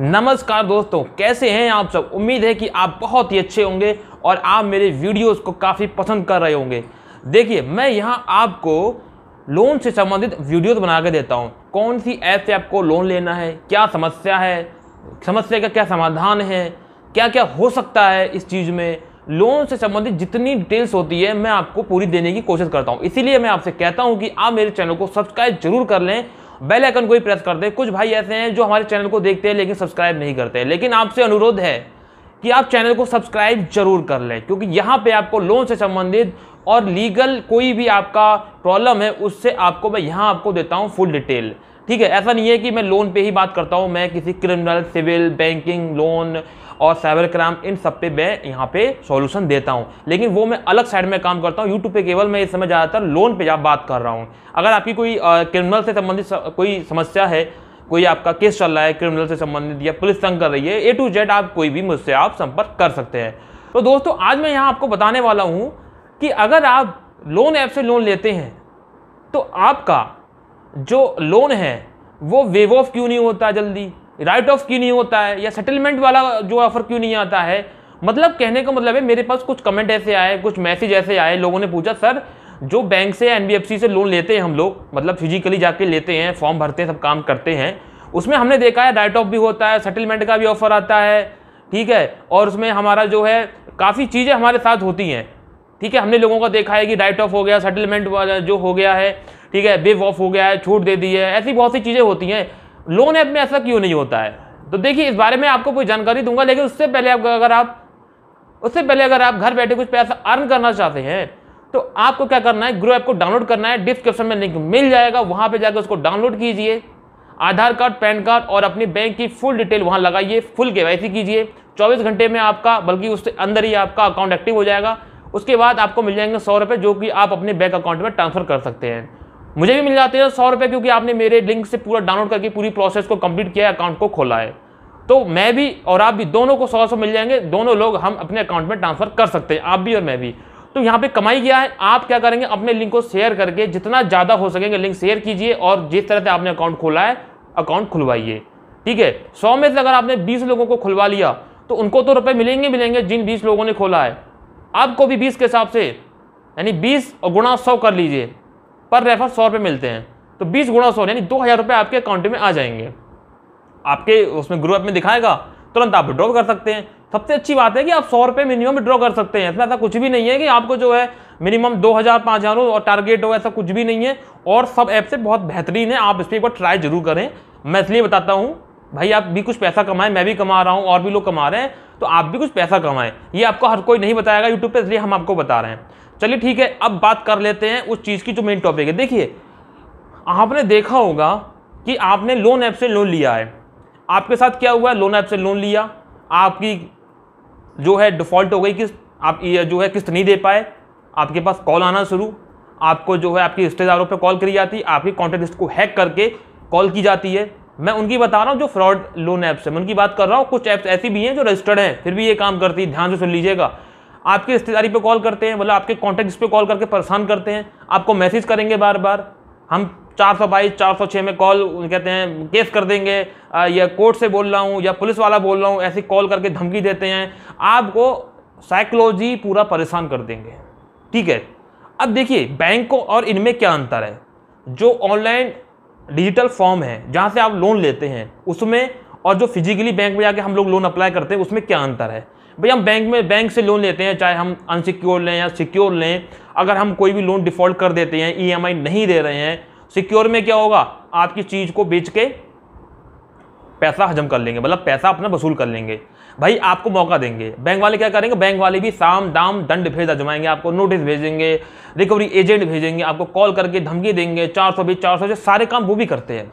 नमस्कार दोस्तों कैसे हैं आप सब उम्मीद है कि आप बहुत ही अच्छे होंगे और आप मेरे वीडियोस को काफ़ी पसंद कर रहे होंगे देखिए मैं यहाँ आपको लोन से संबंधित वीडियोस बना के देता हूँ कौन सी ऐप से आपको लोन लेना है क्या समस्या है समस्या का क्या समाधान है क्या क्या हो सकता है इस चीज़ में लोन से संबंधित जितनी डिटेल्स होती है मैं आपको पूरी देने की कोशिश करता हूँ इसीलिए मैं आपसे कहता हूँ कि आप मेरे चैनल को सब्सक्राइब जरूर कर लें बेल आइकन को ही प्रेस करते हैं कुछ भाई ऐसे हैं जो हमारे चैनल को देखते हैं लेकिन सब्सक्राइब नहीं करते लेकिन आपसे अनुरोध है कि आप चैनल को सब्सक्राइब जरूर कर लें क्योंकि यहाँ पे आपको लोन से संबंधित और लीगल कोई भी आपका प्रॉब्लम है उससे आपको मैं यहाँ आपको देता हूँ फुल डिटेल ठीक है ऐसा नहीं है कि मैं लोन पे ही बात करता हूँ मैं किसी क्रिमिनल सिविल बैंकिंग लोन और साइबर क्राइम इन सब पे मैं यहाँ पे सॉल्यूशन देता हूँ लेकिन वो मैं अलग साइड में काम करता हूँ यूट्यूब पे केवल मैं इस समय ज़्यादातर लोन पे बात कर रहा हूँ अगर आपकी कोई क्रिमिनल से संबंधित कोई समस्या है कोई आपका केस चल रहा है क्रिमिनल से संबंधित या पुलिस तंग कर रही है ए टू जेड आप कोई भी मुझसे आप संपर्क कर सकते हैं तो दोस्तों आज मैं यहाँ आपको बताने वाला हूँ कि अगर आप लोन ऐप से लोन लेते हैं तो आपका जो लोन है वो वेव ऑफ क्यों नहीं होता जल्दी राइट ऑफ क्यों नहीं होता है या सेटलमेंट वाला जो ऑफर क्यों नहीं आता है मतलब कहने का मतलब है मेरे पास कुछ कमेंट ऐसे आए कुछ मैसेज ऐसे आए लोगों ने पूछा सर जो बैंक से एन से लोन लेते हैं हम लोग मतलब फिजिकली जाके लेते हैं फॉर्म भरते हैं सब काम करते हैं उसमें हमने देखा है राइट ऑफ भी होता है सेटलमेंट का भी ऑफर आता है ठीक है और उसमें हमारा जो है काफ़ी चीज़ें हमारे साथ होती हैं ठीक है हमने लोगों का देखा है कि राइट ऑफ हो गया सेटलमेंट जो हो गया है ठीक है बेव ऑफ हो गया है छूट दे दी है ऐसी बहुत सी चीज़ें होती हैं लोन ऐप में ऐसा क्यों नहीं होता है तो देखिए इस बारे में आपको कोई जानकारी दूंगा लेकिन उससे पहले आप अगर आप उससे पहले अगर आप घर बैठे कुछ पैसा अर्न करना चाहते हैं तो आपको क्या करना है ग्रो ऐप को डाउनलोड करना है डिस्क्रिप्शन में लिंक मिल जाएगा वहाँ पर जाकर उसको डाउनलोड कीजिए आधार कार्ड पैन कार्ड और अपनी बैंक की फुल डिटेल वहाँ लगाइए फुल के कीजिए चौबीस घंटे में आपका बल्कि उससे अंदर ही आपका अकाउंट एक्टिव हो जाएगा उसके बाद आपको मिल जाएंगे सौ रुपये जो कि आप अपने बैंक अकाउंट में ट्रांसफ़र कर सकते हैं मुझे भी मिल जाते हैं सौ रुपये क्योंकि आपने मेरे लिंक से पूरा डाउनलोड करके पूरी प्रोसेस को कंप्लीट किया अकाउंट को खोला है तो मैं भी और आप भी दोनों को सौ सौ मिल जाएंगे दोनों लोग हम अपने अकाउंट में ट्रांसफर कर सकते हैं आप भी और मैं भी तो यहाँ पे कमाई क्या है आप क्या करेंगे अपने लिंक को शेयर करके जितना ज़्यादा हो सकेंगे लिंक शेयर कीजिए और जिस तरह से आपने अकाउंट खोला है अकाउंट खुलवाइए ठीक है सौ में से अगर आपने बीस लोगों को खुलवा लिया तो उनको तो रुपये मिलेंगे मिलेंगे जिन बीस लोगों ने खोला है आपको भी बीस के हिसाब से यानी बीस और गुणा सौ कर लीजिए पर रेफर सौ रुपये मिलते हैं तो बीस गुणा सौ यानी दो हज़ार रुपये आपके अकाउंट में आ जाएंगे आपके उसमें ग्रुप में दिखाएगा तुरंत आप विड्रॉ कर सकते हैं सबसे अच्छी बात है कि आप सौ रुपये मिनिमम विड्रॉ कर सकते हैं इसमें ऐसा कुछ भी नहीं है कि आपको जो है मिनिमम दो हज़ार पाँच हज़ार और टारगेट हो ऐसा कुछ भी नहीं है और सब ऐप से बहुत बेहतरीन है आप इसमें एक बार ट्राई जरूर करें मैं इसलिए बताता हूँ भाई आप भी कुछ पैसा कमाएं मैं भी कमा रहा हूँ और भी लोग कमा रहे हैं तो आप भी कुछ पैसा कमाएं ये आपको हर कोई नहीं बताएगा यूट्यूब पर इसलिए हम आपको बता रहे हैं चलिए ठीक है अब बात कर लेते हैं उस चीज़ की जो मेन टॉपिक है देखिए आपने देखा होगा कि आपने लोन ऐप से लोन लिया है आपके साथ क्या हुआ है लोन ऐप से लोन लिया आपकी जो है डिफ़ॉल्ट हो गई किस्त आप ये जो है किस्त नहीं दे पाए आपके पास कॉल आना शुरू आपको जो है आपके रिश्तेदारों पर कॉल करी जाती है आपकी कॉन्टैक्ट लिस्ट को हैक करके कॉल की जाती है मैं उनकी बता रहा हूँ जो फ्रॉड लोन ऐप्स है मैं उनकी बात कर रहा हूँ कुछ ऐप्स ऐसी भी हैं जो रजिस्टर्ड हैं फिर भी ये काम करती है ध्यान से सुन लीजिएगा आपकी रिश्तेदारी पे कॉल करते हैं मतलब आपके कॉन्टैक्ट्स पे कॉल करके परेशान करते हैं आपको मैसेज करेंगे बार बार हम चार सौ बाईस चार सौ छः में कॉल कहते हैं केस कर देंगे या कोर्ट से बोल रहा हूँ या पुलिस वाला बोल रहा हूँ ऐसी कॉल करके धमकी देते हैं आपको साइकोलॉजी पूरा परेशान कर देंगे ठीक है अब देखिए बैंक को और इनमें क्या अंतर है जो ऑनलाइन डिजिटल फॉर्म है जहाँ से आप लोन लेते हैं उसमें और जो फिजिकली बैंक में जाके हम लोग लोन अप्लाई करते हैं उसमें क्या अंतर है भाई हम बैंक में बैंक से लोन लेते हैं चाहे हम अनसिक्योर लें या सिक्योर लें अगर हम कोई भी लोन डिफ़ॉल्ट कर देते हैं ईएमआई e नहीं दे रहे हैं सिक्योर में क्या होगा आपकी चीज़ को बेच के पैसा हजम कर लेंगे मतलब पैसा अपना वसूल कर लेंगे भाई आपको मौका देंगे बैंक वाले क्या करेंगे बैंक वाले भी साम दाम दंड भेज अजमाएंगे आपको नोटिस भेजेंगे रिकवरी एजेंट भेजेंगे आपको कॉल करके धमकी देंगे चार सौ बीस चार सौ सारे काम वो भी करते हैं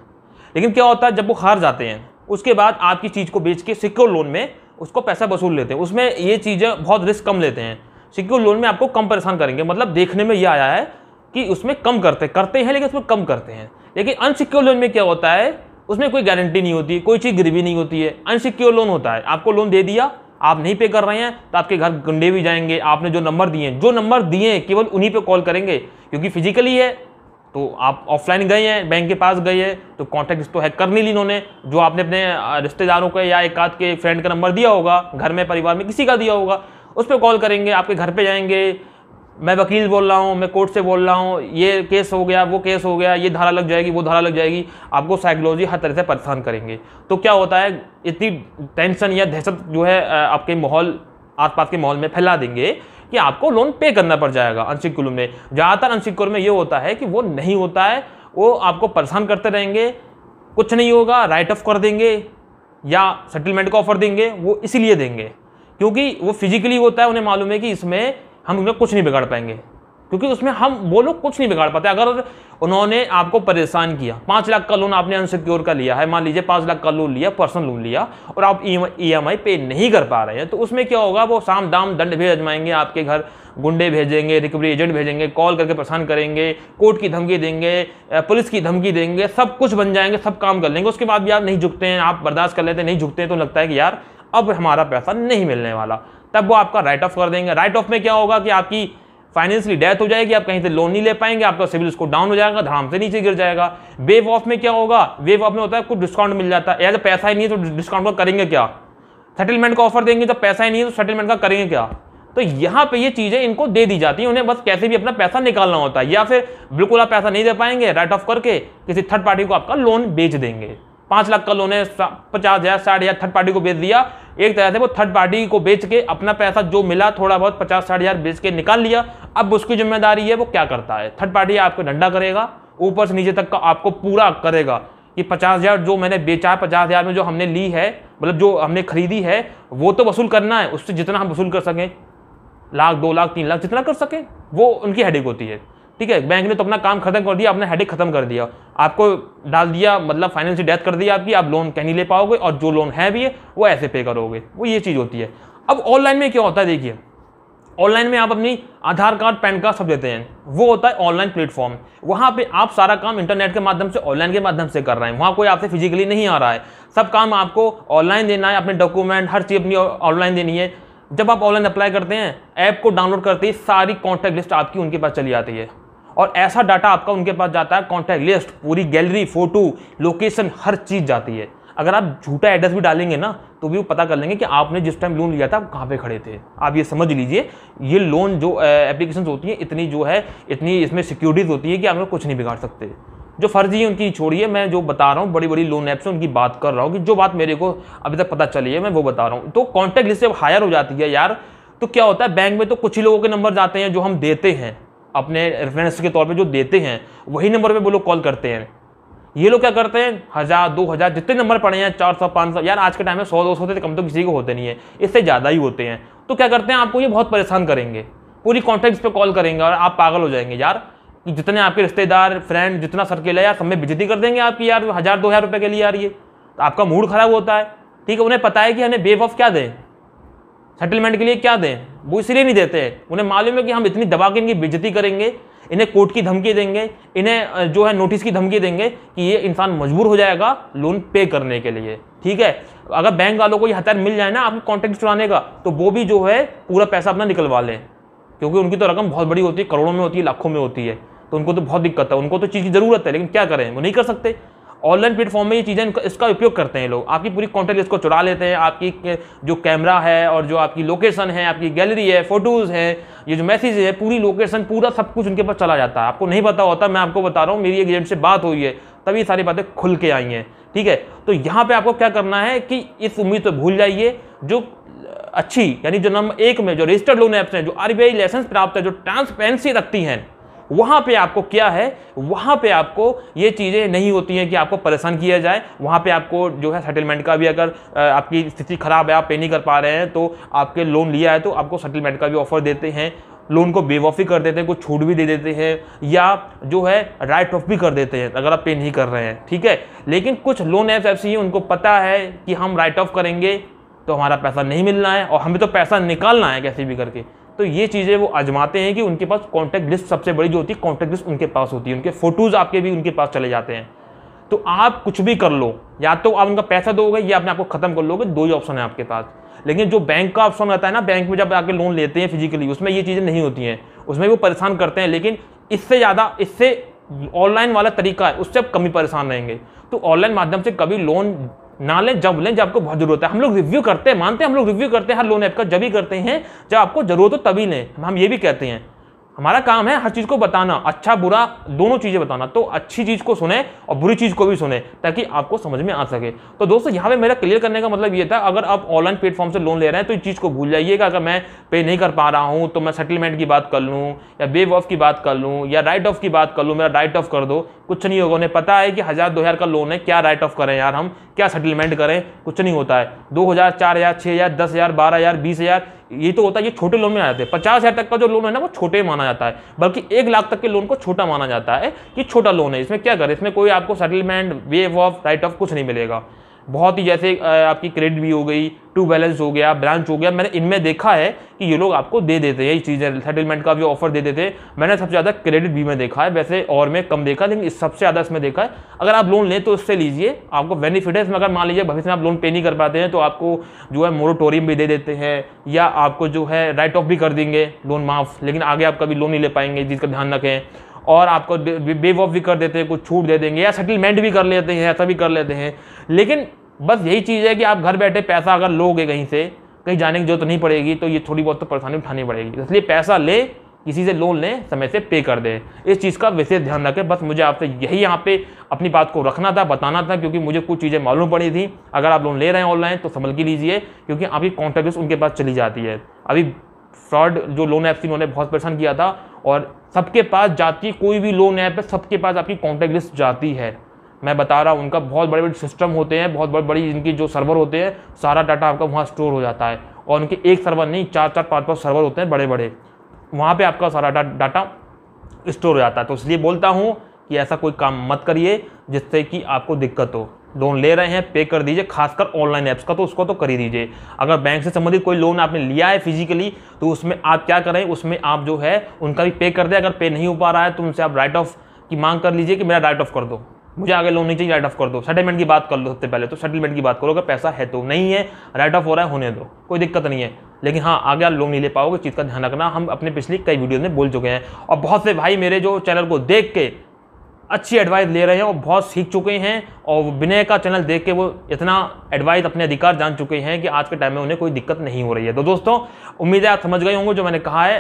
लेकिन क्या होता है जब वो हार जाते हैं उसके बाद आपकी चीज़ को बेच के सिक्योर लोन में उसको पैसा वसूल लेते हैं उसमें ये चीज़ें बहुत रिस्क कम लेते हैं सिक्योर लोन में आपको कम परेशान करेंगे मतलब देखने में ये आया है कि उसमें कम करते करते हैं लेकिन उसमें कम करते हैं लेकिन अनसिक्योर लोन में क्या होता है उसमें कोई गारंटी नहीं होती कोई चीज़ गिरवी नहीं होती है अनसिक्योर लोन होता है आपको लोन दे दिया आप नहीं पे कर रहे हैं तो आपके घर गुंडे भी जाएंगे आपने जो नंबर दिए जो नंबर दिए केवल उन्हीं पे कॉल करेंगे क्योंकि फिजिकली है तो आप ऑफलाइन गए हैं बैंक के पास गए हैं तो कॉन्टैक्ट तो हैक कर नहीं ली इन्होंने जो आपने अपने रिश्तेदारों को या एक आध के फ्रेंड का नंबर दिया होगा घर में परिवार में किसी का दिया होगा उस पर कॉल करेंगे आपके घर पर जाएंगे मैं वकील बोल रहा हूँ मैं कोर्ट से बोल रहा हूँ ये केस हो गया वो केस हो गया ये धारा लग जाएगी वो धारा लग जाएगी आपको साइकोलॉजी हर तरह से परेशान करेंगे तो क्या होता है इतनी टेंशन या दहशत जो है आपके माहौल आसपास के माहौल में फैला देंगे कि आपको लोन पे करना पड़ जाएगा अनसिक्योर में ज़्यादातर अनसिक्योर में ये होता है कि वो नहीं होता है वो आपको परेशान करते रहेंगे कुछ नहीं होगा राइट ऑफ कर देंगे या सेटलमेंट का ऑफर देंगे वो इसीलिए देंगे क्योंकि वो फिजिकली होता है उन्हें मालूम है कि इसमें हम उन्हें कुछ नहीं बिगाड़ पाएंगे क्योंकि उसमें हम वो लोग कुछ नहीं बिगाड़ पाते अगर उन्होंने आपको परेशान किया पाँच लाख का लोन आपने अनसिक्योर का लिया है मान लीजिए पाँच लाख का लोन लिया पर्सनल लोन लिया और आप ई एम आई पे नहीं कर पा रहे हैं तो उसमें क्या होगा वो शाम दाम दंड भी अजमाएंगे आपके घर गुंडे भेजेंगे रिकवरी एजेंट भेजेंगे कॉल करके परेशान करेंगे कोर्ट की धमकी देंगे पुलिस की धमकी देंगे सब कुछ बन जाएंगे सब काम कर लेंगे उसके बाद भी आप नहीं झुकते हैं आप बर्दाश्त कर लेते हैं नहीं झुकते हैं तो लगता है कि यार अब हमारा पैसा नहीं मिलने वाला तब वो आपका राइट ऑफ कर देंगे राइट ऑफ में क्या होगा कि आपकी फाइनेंशियली डेथ हो जाएगी आप कहीं से लोन नहीं ले पाएंगे आपका सिविल स्कोर डाउन हो जाएगा धाम से नीचे गिर जाएगा वेव ऑफ में क्या होगा वेव ऑफ में होता है कुछ डिस्काउंट मिल जाता है या पैसा ही नहीं है तो डिस्काउंट का करेंगे क्या सेटलमेंट का ऑफर देंगे जब पैसा ही नहीं है तो सेटलमेंट का करेंगे क्या तो यहाँ पे ये चीज़ें इनको दे दी जाती हैं उन्हें बस कैसे भी अपना पैसा निकालना होता है या फिर बिल्कुल आप पैसा नहीं दे पाएंगे राइट ऑफ करके किसी थर्ड पार्टी को आपका लोन बेच देंगे पाँच लाख का लोन है पचास हज़ार साठ हज़ार थर्ड पार्टी को बेच दिया एक तरह से वो थर्ड पार्टी को बेच के अपना पैसा जो मिला थोड़ा बहुत पचास साठ हज़ार बेच के निकाल लिया अब उसकी जिम्मेदारी है वो क्या करता है थर्ड पार्टी आपको डंडा करेगा ऊपर से नीचे तक का आपको पूरा करेगा कि पचास हज़ार जो मैंने बेचा है पचास हज़ार में जो हमने ली है मतलब जो हमने खरीदी है वो तो वसूल करना है उससे जितना हम वसूल कर सकें लाख दो लाख तीन लाख जितना कर सकें वो उनकी हेडिक होती है ठीक है बैंक ने तो अपना काम खत्म कर दिया अपना हेडेक खत्म कर दिया आपको डाल दिया मतलब फाइनेंशियल डेथ कर दिया आपकी आप लोन कहीं नहीं ले पाओगे और जो लोन है भी है वो ऐसे पे करोगे वो ये चीज़ होती है अब ऑनलाइन में क्या होता है देखिए ऑनलाइन में आप अपनी आधार कार्ड पैन कार्ड सब देते हैं वो होता है ऑनलाइन प्लेटफॉर्म वहाँ पे आप सारा काम इंटरनेट के माध्यम से ऑनलाइन के माध्यम से कर रहे हैं वहाँ कोई आपसे फिजिकली नहीं आ रहा है सब काम आपको ऑनलाइन देना है अपने डॉक्यूमेंट हर चीज़ अपनी ऑनलाइन देनी है जब आप ऑनलाइन अप्लाई करते हैं ऐप को डाउनलोड करते ही सारी कॉन्टैक्ट लिस्ट आपकी उनके पास चली आती है और ऐसा डाटा आपका उनके पास जाता है कॉन्टैक्ट लिस्ट पूरी गैलरी फोटो लोकेशन हर चीज़ जाती है अगर आप झूठा एड्रेस भी डालेंगे ना तो भी वो पता कर लेंगे कि आपने जिस टाइम लोन लिया था आप कहाँ पर खड़े थे आप ये समझ लीजिए ये लोन जो एप्लीकेशन होती हैं इतनी जो है इतनी इसमें सिक्योरिटीज होती है कि आप लोग कुछ नहीं बिगाड़ सकते जो फर्जी है उनकी छोड़िए मैं जो बता रहा हूँ बड़ी बड़ी लोन ऐप से उनकी बात कर रहा हूँ कि जो बात मेरे को अभी तक पता चली है मैं वो बता रहा हूँ तो कॉन्टैक्ट लिस्ट जब हायर हो जाती है यार तो क्या होता है बैंक में तो कुछ ही लोगों के नंबर जाते हैं जो हम देते हैं अपने रेफरेंस के तौर पे जो देते हैं वही नंबर पे वो लोग कॉल करते हैं ये लोग क्या करते हैं हज़ार दो हज़ार जितने नंबर पड़े हैं चार सौ पाँच सौ यार आज के टाइम में सौ दो सौ से तो कम तो किसी को होते नहीं है इससे ज़्यादा ही होते हैं तो क्या करते हैं आपको ये बहुत परेशान करेंगे पूरी कॉन्टैक्ट पे कॉल करेंगे और आप पागल हो जाएंगे यार जितने आपके रिश्तेदार फ्रेंड जितना सर्किल है यार सब में बिजती कर देंगे आपकी यार हज़ार दो हज़ार रुपये के लिए यार ये तो आपका मूड ख़राब होता है ठीक है उन्हें पता है कि हमें बेवफ क्या दें सेटलमेंट के लिए क्या दें वो इसलिए नहीं देते उन्हें मालूम है कि हम इतनी दबा के इनकी बेजती करेंगे इन्हें कोर्ट की धमकी देंगे इन्हें जो है नोटिस की धमकी देंगे कि ये इंसान मजबूर हो जाएगा लोन पे करने के लिए ठीक है अगर बैंक वालों को ये हथियार मिल जाए ना आपको कॉन्ट्रैक्ट चुराने का तो वो भी जो है पूरा पैसा अपना निकलवा लें क्योंकि उनकी तो रकम बहुत बड़ी होती है करोड़ों में होती है लाखों में होती है तो उनको तो बहुत दिक्कत है उनको तो चीज़ की ज़रूरत है लेकिन क्या करें वो नहीं कर सकते ऑनलाइन प्लेटफॉर्म में ये चीज़ें इसका उपयोग करते हैं लोग आपकी पूरी कॉन्टेंट इसको चुरा लेते हैं आपकी जो कैमरा है और जो आपकी लोकेशन है आपकी गैलरी है फोटोज़ है ये जो मैसेज है पूरी लोकेशन पूरा सब कुछ उनके पास चला जाता है आपको नहीं पता होता मैं आपको बता रहा हूँ मेरी एक एजेंट से बात हुई है तभी सारी बातें खुल के आई हैं ठीक है तो यहाँ पर आपको क्या करना है कि इस उम्मीद पर भूल जाइए जो अच्छी यानी जो नंबर एक में जो रजिस्टर्ड लोन ऐप्स हैं जो आर लाइसेंस प्राप्त है जो ट्रांसपेरेंसी रखती हैं वहाँ पे आपको क्या है वहाँ पे आपको ये चीज़ें नहीं होती हैं कि आपको परेशान किया जाए वहाँ पे आपको जो है सेटलमेंट का भी अगर आपकी स्थिति ख़राब है आप पे नहीं कर पा रहे हैं तो आपके लोन लिया है तो आपको सेटलमेंट का भी ऑफ़र देते हैं लोन को बेवफी कर देते हैं कुछ छूट भी दे देते हैं या जो है राइट ऑफ भी कर देते हैं अगर आप पे नहीं कर रहे हैं ठीक है लेकिन कुछ लोन ऐप ऐसी हैं उनको पता है कि हम राइट ऑफ करेंगे तो हमारा पैसा नहीं मिलना है और हमें तो पैसा निकालना है कैसे भी करके तो ये चीज़ें वो आजमाते हैं कि उनके पास कॉन्टैक्ट लिस्ट सबसे बड़ी जो होती है कॉन्टैक्ट लिस्ट उनके पास होती है उनके फ़ोटोज़ आपके भी उनके पास चले जाते हैं तो आप कुछ भी कर लो या तो आप उनका पैसा दोगे या अपने आपको ख़त्म कर लोगे दो ही ऑप्शन है आपके पास लेकिन जो बैंक का ऑप्शन रहता है ना बैंक में जब आके लोन लेते हैं फिजिकली उसमें ये चीज़ें नहीं होती हैं उसमें वो परेशान करते हैं लेकिन इससे ज़्यादा इससे ऑनलाइन वाला तरीका है उससे आप कमी परेशान रहेंगे तो ऑनलाइन माध्यम से कभी लोन ना लें जब लें जब आपको बहुत जरूरत है हम लोग रिव्यू करते हैं मानते हैं हम लोग रिव्यू करते हैं हर लोन ऐप का जब ही करते हैं जब आपको जरूरत हो तभी लें हम ये भी कहते हैं हमारा काम है हर चीज़ को बताना अच्छा बुरा दोनों चीज़ें बताना तो अच्छी चीज़ को सुने और बुरी चीज़ को भी सुने ताकि आपको समझ में आ सके तो दोस्तों यहाँ पे मेरा क्लियर करने का मतलब ये था अगर आप ऑनलाइन प्लेटफॉर्म से लोन ले रहे हैं तो इस चीज़ को भूल जाइएगा अगर मैं पे नहीं कर पा रहा हूँ तो मैं सेटलमेंट की बात कर लूँ या वेव ऑफ की बात कर लूँ या राइट ऑफ की बात कर लूँ मेरा राइट ऑफ कर दो कुछ नहीं होगा उन्हें पता है कि हज़ार दो हज़ार का लोन है क्या राइट ऑफ करें यार हम क्या सेटलमेंट करें कुछ नहीं होता है दो हज़ार चार हज़ार छः हज़ार दस हज़ार बारह हज़ार बीस हज़ार ये तो होता है ये छोटे लोन में आ जाते हैं पचास हज़ार तक का जो लोन है ना वो छोटे माना जाता है बल्कि एक लाख तक के लोन को छोटा माना जाता है कि छोटा लोन है इसमें क्या करें इसमें कोई आपको settlement waive off write off कुछ नहीं मिलेगा बहुत ही जैसे आपकी क्रेडिट भी हो गई टू बैलेंस हो गया ब्रांच हो गया मैंने इनमें देखा है कि ये लोग आपको दे देते हैं ये चीज़ें सेटलमेंट का भी ऑफर दे देते हैं मैंने सबसे ज़्यादा क्रेडिट भी में देखा है वैसे और में कम देखा लेकिन इस सबसे ज़्यादा इसमें देखा है अगर आप लोन लें तो इससे लीजिए आपको बेनिफिट है इसमें अगर मान लीजिए भविष्य में आप लोन पे नहीं कर पाते हैं तो आपको जो है मोरोटोरियम भी दे देते हैं या आपको जो है राइट ऑफ भी कर देंगे लोन माफ़ लेकिन आगे आप कभी लोन नहीं ले पाएंगे जिसका ध्यान रखें और आपको बेव ऑफ भी कर देते हैं कुछ छूट दे देंगे या सेटलमेंट भी कर लेते हैं ऐसा भी कर लेते हैं लेकिन बस यही चीज़ है कि आप घर बैठे पैसा अगर लोगे कहीं से कहीं जाने की जरूरत तो नहीं पड़ेगी तो ये थोड़ी बहुत तो परेशानी उठानी पड़ेगी तो इसलिए पैसा ले किसी से लोन लें समय से पे कर दें इस चीज़ का विशेष ध्यान रखें बस मुझे आपसे यही यहाँ पे अपनी बात को रखना था बताना था क्योंकि मुझे कुछ चीज़ें मालूम पड़ी थी अगर आप लोन ले रहे हैं ऑनलाइन तो संभल के लीजिए क्योंकि आपकी कॉन्टैक्ट उनके पास चली जाती है अभी फ्रॉड जो लोन ऐप थी उन्होंने बहुत परेशान किया था और सबके पास जाती कोई भी लोन ऐप है सबके पास आपकी कॉन्टैक्ट लिस्ट जाती है मैं बता रहा हूँ उनका बहुत बड़े बड़े सिस्टम होते हैं बहुत बड़ी बड़ी इनकी जो सर्वर होते हैं सारा डाटा आपका वहाँ स्टोर हो जाता है और उनके एक सर्वर नहीं चार चार पाँच पाँच सर्वर होते हैं बड़े बड़े वहाँ पर आपका सारा डा, डाटा स्टोर हो जाता है तो इसलिए बोलता हूँ कि ऐसा कोई काम मत करिए जिससे कि आपको दिक्कत हो लोन ले रहे हैं पे कर दीजिए खासकर ऑनलाइन ऐप्स का तो उसको तो कर ही दीजिए अगर बैंक से संबंधित कोई लोन आपने लिया है फिजिकली तो उसमें आप क्या करें उसमें आप जो है उनका भी पे कर दें अगर पे नहीं हो पा रहा है तो उनसे आप राइट ऑफ की मांग कर लीजिए कि मेरा राइट ऑफ कर दो मुझे आगे लोन नहीं चाहिए राइट ऑफ कर दो सेटलमेंट की बात कर लो सबसे पहले तो सेटलमेंट की बात करो अगर पैसा है तो नहीं है राइट ऑफ हो रहा है होने दो कोई दिक्कत नहीं है लेकिन हाँ आगे आप लोन नहीं ले पाओगे चीज़ का ध्यान रखना हम अपने पिछली कई वीडियोज़ में बोल चुके हैं और बहुत से भाई मेरे जो चैनल को देख के अच्छी एडवाइस ले रहे हैं और बहुत सीख चुके हैं और विनय का चैनल देख के वो इतना एडवाइस अपने अधिकार जान चुके हैं कि आज के टाइम में उन्हें कोई दिक्कत नहीं हो रही है तो दोस्तों उम्मीद है आप समझ गए होंगे जो मैंने कहा है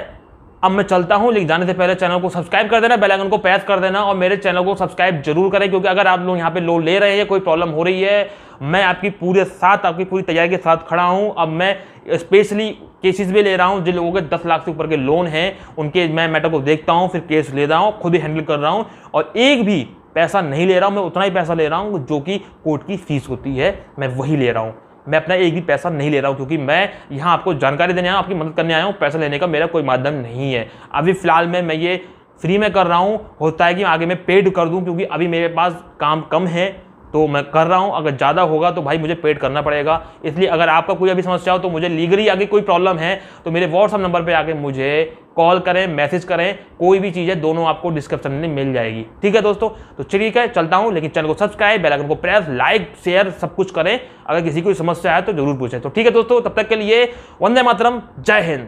अब मैं चलता हूँ लेकिन जाने से पहले चैनल को सब्सक्राइब कर देना बेल आइकन को प्रेस कर देना और मेरे चैनल को सब्सक्राइब जरूर करें क्योंकि अगर आप लोग यहाँ पे लोन ले रहे हैं कोई प्रॉब्लम हो रही है मैं आपकी पूरे साथ आपकी पूरी तैयारी के साथ खड़ा हूँ अब मैं स्पेशली केसेस भी ले रहा हूँ जिन लोगों के दस लाख से ऊपर के लोन हैं उनके मैं मैटर को देखता हूँ फिर केस ले रहा हूँ खुद ही हैंडल कर रहा हूँ और एक भी पैसा नहीं ले रहा हूँ मैं उतना ही पैसा ले रहा हूँ जो कि कोर्ट की फीस होती है मैं वही ले रहा हूँ मैं अपना एक भी पैसा नहीं ले रहा हूँ क्योंकि मैं यहाँ आपको जानकारी देने आया हूँ आपकी मदद करने आया हूँ पैसा लेने का मेरा कोई माध्यम नहीं है अभी फ़िलहाल में मैं ये फ्री में कर रहा हूँ होता है कि आगे मैं पेड कर दूँ क्योंकि अभी मेरे पास काम कम है तो मैं कर रहा हूँ अगर ज़्यादा होगा तो भाई मुझे पेड करना पड़ेगा इसलिए अगर आपका कोई अभी समस्या हो तो मुझे लीगली आगे कोई प्रॉब्लम है तो मेरे व्हाट्सअप नंबर पर आके मुझे कॉल करें मैसेज करें कोई भी चीज़ है दोनों आपको डिस्क्रिप्शन में मिल जाएगी ठीक है दोस्तों तो ठीक है चलता हूँ लेकिन चैनल को सब्सक्राइब आइकन को प्रेस लाइक शेयर सब कुछ करें अगर किसी को समस्या है तो जरूर पूछें तो ठीक है दोस्तों तब तक के लिए वंदे मातरम जय हिंद